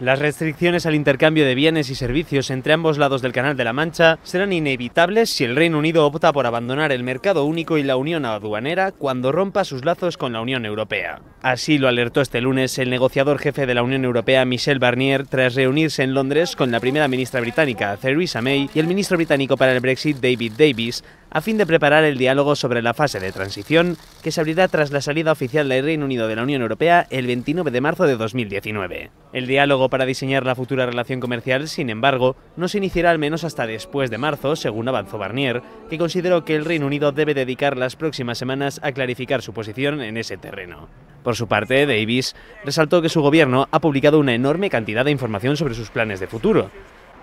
Las restricciones al intercambio de bienes y servicios entre ambos lados del Canal de la Mancha serán inevitables si el Reino Unido opta por abandonar el mercado único y la unión aduanera cuando rompa sus lazos con la Unión Europea. Así lo alertó este lunes el negociador jefe de la Unión Europea Michel Barnier tras reunirse en Londres con la primera ministra británica Theresa May y el ministro británico para el Brexit David Davis a fin de preparar el diálogo sobre la fase de transición que se abrirá tras la salida oficial del Reino Unido de la Unión Europea el 29 de marzo de 2019. El diálogo para diseñar la futura relación comercial, sin embargo, no se iniciará al menos hasta después de marzo, según avanzó Barnier, que consideró que el Reino Unido debe dedicar las próximas semanas a clarificar su posición en ese terreno. Por su parte, Davis resaltó que su gobierno ha publicado una enorme cantidad de información sobre sus planes de futuro,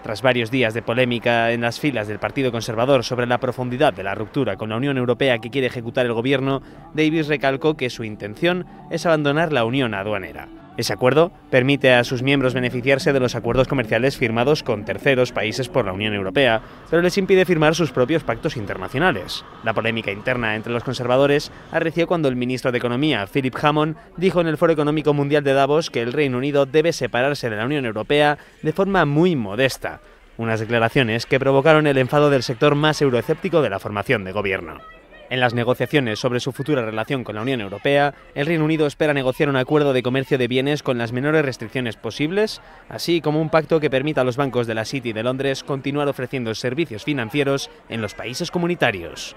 tras varios días de polémica en las filas del Partido Conservador sobre la profundidad de la ruptura con la Unión Europea que quiere ejecutar el gobierno, Davis recalcó que su intención es abandonar la Unión Aduanera. Ese acuerdo permite a sus miembros beneficiarse de los acuerdos comerciales firmados con terceros países por la Unión Europea, pero les impide firmar sus propios pactos internacionales. La polémica interna entre los conservadores arreció cuando el ministro de Economía, Philip Hammond, dijo en el Foro Económico Mundial de Davos que el Reino Unido debe separarse de la Unión Europea de forma muy modesta, unas declaraciones que provocaron el enfado del sector más euroescéptico de la formación de gobierno. En las negociaciones sobre su futura relación con la Unión Europea, el Reino Unido espera negociar un acuerdo de comercio de bienes con las menores restricciones posibles, así como un pacto que permita a los bancos de la City de Londres continuar ofreciendo servicios financieros en los países comunitarios.